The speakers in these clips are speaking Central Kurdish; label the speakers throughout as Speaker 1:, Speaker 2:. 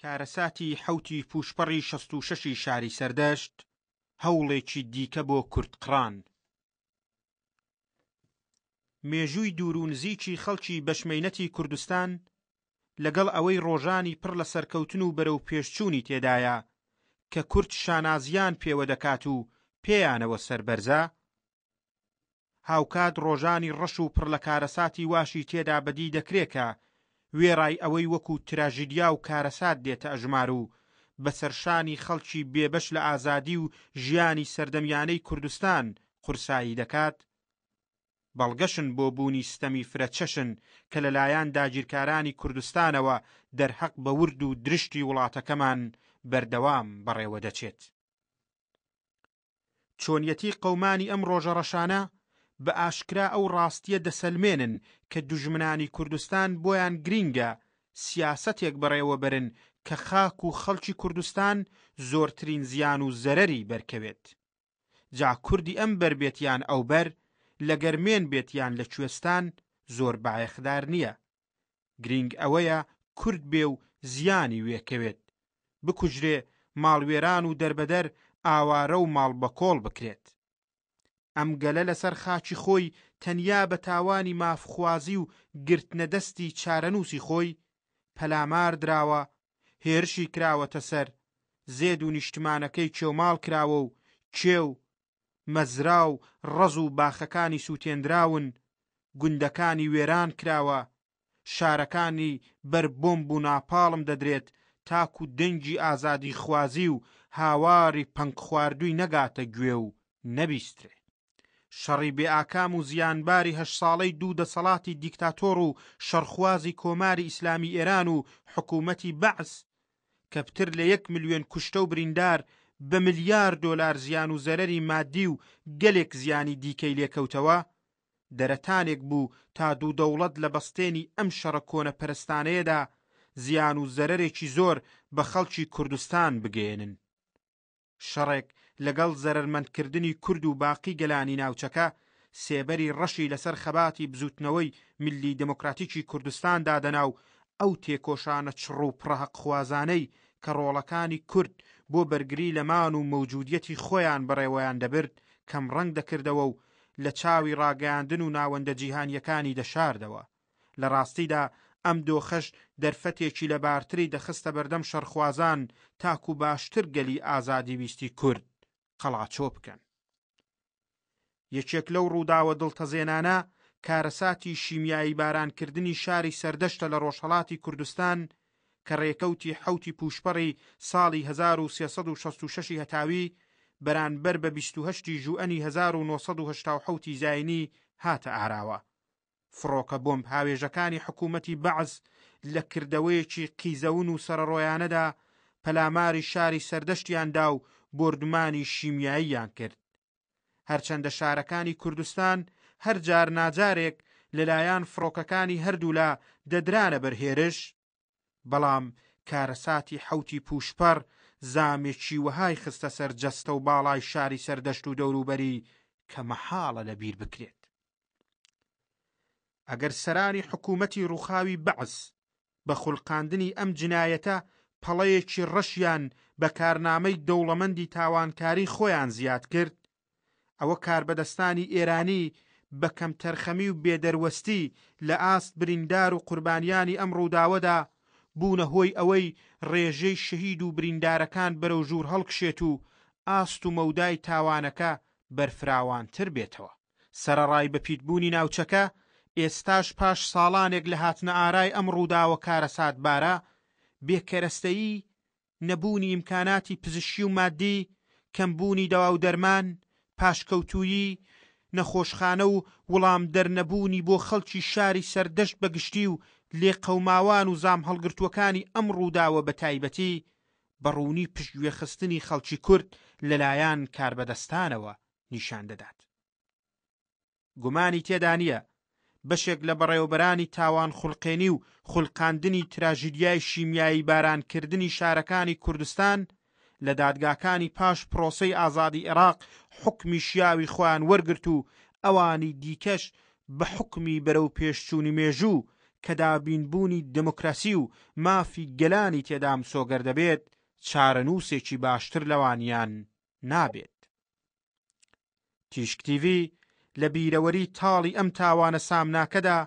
Speaker 1: کارەساتی حوتی پوشپەڕی 66 شاری سەردەشت هەوڵێکی دیکە بۆ کورتقران مێژووی دوورونزیکی خەڵکی بەشمەینەتی کوردستان لەگەڵ ئەوەی ڕۆژانی پڕ لە سەرکەوتن و بەرەو پێشچوونی تێدایە کە کورت شانازیان پێوە دەکات و پێیانەوە سربەرزە هاوکات ڕۆژانی ڕەش و پڕ لە کارەساتی واشی تێدا بەدی دەکرێکە وێڕای ئەوەی وەکو تراژیدیا و کارەسات دێتە ئەژمار و بەسەرشانی خەڵکی بێبەش لە ئازادی و ژیانی سەردەمیانەی کوردستان قورسایی دەکات بەڵگەشن بۆ بوونی ستەمی فرەچەشن کە لەلایەن داگیرکارانی کوردستانەوە دەرحەق بە ورد و درشتی وڵاتەکەمان بەردەوام بەڕێوە دەچێت. چۆنیەتی قەمانی ئەم ڕۆژە ڕەشانە بە ئاشکرا ئەو ڕاستیە دەسەلمێنن کە دوژمنانی کوردستان بۆیان گرینگە سیاسەتێک بڕێوە برن کە خاک و خەڵکی کوردستان زۆرترین زیان و زەرری بەرکەوێت جا کوردی ئەم بربێتیان ئەو بەر لە گەرمێن بێتیان لە کوێستان زۆر باەخدار نییە گرنگ ئەوەیە کورد بێ و زیانی وێکەوێت بکوژرێ ماڵوێران و دەربەدەر ئاوارە و ماڵ بەکۆڵ بکرێت ئەم گەلە لەسەر خاچی خۆی تەنیا بە تاوانی مافخوازی و گرتنەدەستی چارەنووسی خۆی پەلامار دراوە هێرشی کراوەتە سەر زێد و نیشتمانەکەی کێوماڵ کراوە و کێو مەزرا و ڕەز و باخەکانی سووتێنراون گوندەکانی وێران کراوە شارەکانی بەر بۆمب و ناپاڵم دەدرێت تاکو دەنگی ئازادی خوازی و هاواری پەنک خواردووی نەگاتە گوێ و نەبیسترێ شەڕی بێئاکام و زیانباری هەش ساڵەی دوو دەسەڵاتی دیکتاتۆر و شەرخوازی کۆماری ئیسلامی ئێران و حکوومەتی بەعس کەپتر لە یەک ملیۆن کوشتە و بریندار بە ملیار دۆلار زیان و زەرەری مادی و گەلێک زیانی دیکەی لێکەوتەوە دەرەتانێک بوو تا دوو دەوڵەت لە بەستێنی ئەم شەڕە کۆنە پەرستانەیەدا زیان و زەرەرێکی زۆر بە خەڵکی کوردستان بگێنن شەڕێک لەگەڵ زەرمەندکردنی کورد و باقی گەلانی ناوچەکە سێبەری ڕەشی لەسەر خەباتی بزوتنەوەی میلی دموکراتیکی کوردستان دادەناو ئەو تێکۆشانە چڕ و پڕەق خوازانەی کە ڕۆڵەکانی کورد بۆ بەرگری لەمان و مەوجودەتی خۆیان بڕێوەیان دەبرد کەم ڕنگ دەکردەوە و لە چاوی ڕاگەاندن و ناوەندە جیهانیەکانی دەشاردەوە لە ڕاستیدا ئەم دۆخەش دەرفەتێکی لە بارتری دەخستە بەردەم شەرخوازان تاکو باشتر گەلی ئازادی ویستی کورد قەڵاچۆ بکەن یەکێک لەو ڕووداوە دڵتەزێنانە کارەساتی شیمیایی بارانکردنی شاری سەردەشتە لە ڕۆژهڵاتی کوردستان کە ڕێکەوتی حوتی پوشپەڕی ساڵی 1366 هەتاوی بەرانبەر بە 28 ژوئنی 1970 زایانی هاتە ئاراوە فڕۆکە بۆمب هاوێژەکانی حکوومەتی بەعز لە کردەوەیەکی قیزەون و سەرڕۆیانەدا پەلاماری شاری سەردەشتیاندا و بردمانی شیمیاییان کرد هەرچەندە شارەکانی کوردستان هەر جار ناجارێک لەلایەن فڕۆکەکانی هەردوو لە دەدرانە بەرهێرش بەڵام کارەساتی حوتی پوشپەر زامێکی وهای خستە سەر جەستە و باڵای شاری سەردەشت و دەوروبەری کە مەحاڵە لە بیر بکرێت ئەگەر سەرانی حکوومەتی ڕووخاوی بەعس بە خوڵقااندنی ئەم جنایەتە پەڵەیەکی ڕەشیان بە کارنامەی دەوڵەمەندی تاوانکاری خۆیان زیاد کرد ئەوە کاربەدەستانی ئێرانی بە کەم تەرخەمی و بێدەروەستی لە ئاست بریندار و قوربانیانی ئەم ڕووداوەدا بوونە هۆی ئەوەی ڕێژەی شەهید و بریندارەکان بەرەو ژوور هەڵکشێت و ئاست و مەودای تاوانەکە بەرفراوانتر بێتەوە سەرەڕای بەپیتبوونی ناوچەکە ئێستاش پاش ساڵانێک لە هاتنە ئارای ئەم ڕووداوە کارەسات بارە بێکەرەستەیی نەبوونی ئیمکاناتی پزیشکی و مادی کەمبوونی دەوا و دەرمان پاشکەوتویی نەخۆشخانە و وەڵام دەرنەبوونی بۆ خەڵکی شاری سەردەشت بەگشتی و لێ قەوماوان و زام هەڵگرتوەکانی ئەم ڕووداوە بە تایبەتی بەڕوونی پشتگوێخستنی خەڵکی کورد لەلایەن کاربەدەستانەوە نیشان دەدات. گومانی تێدا نییە بەشێک لە بەڕێوبەرانی تاوان خوڵقێنی و خوڵقااندنی تراژیدیای شیمیایی بارانکردنی شارەکانی کوردستان لە دادگاکانی پاش پرۆسەی ئازادی عێراق حکمی شیاوی خۆیان وەرگرت و ئەوانی دیکەش بە حکمی بەرەو پێشچوونی مێژوو کە دابینبوونی دموکراسی و مافی گەلانی تێدام سۆگەر دەبێت چارەنووسێکی باشتر لەوانیان نابێت. تیشکتیوی لە بیرەوەری تاڵی ئەم تاوانە سامناکەدا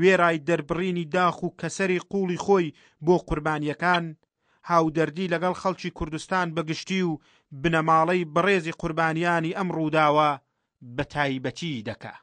Speaker 1: وێرای دەربڕینی داخ و کەسەری قوڵی خۆی بۆ قوربانیەکان هاودەردی لەگەڵ خەڵکی کوردستان بەگشتی و بنەماڵەی بڕێزی قوربانیانی ئەم ڕووداوە بە تایبەتی دەکات